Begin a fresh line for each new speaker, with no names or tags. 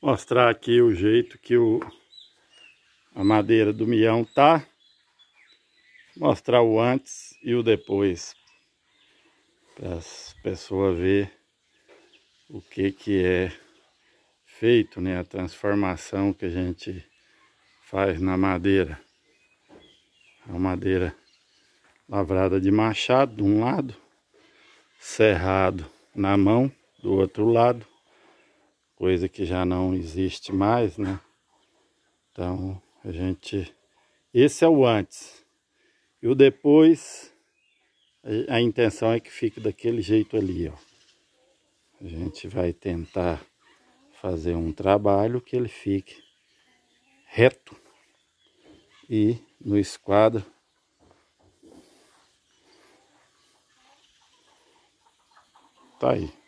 mostrar aqui o jeito que o, a madeira do mião tá. Mostrar o antes e o depois. Para as pessoas ver o que que é feito, né? A transformação que a gente faz na madeira. É a madeira lavrada de machado de um lado, serrado na mão do outro lado coisa que já não existe mais, né? Então, a gente... Esse é o antes. E o depois, a intenção é que fique daquele jeito ali, ó. A gente vai tentar fazer um trabalho que ele fique reto e no esquadro
tá aí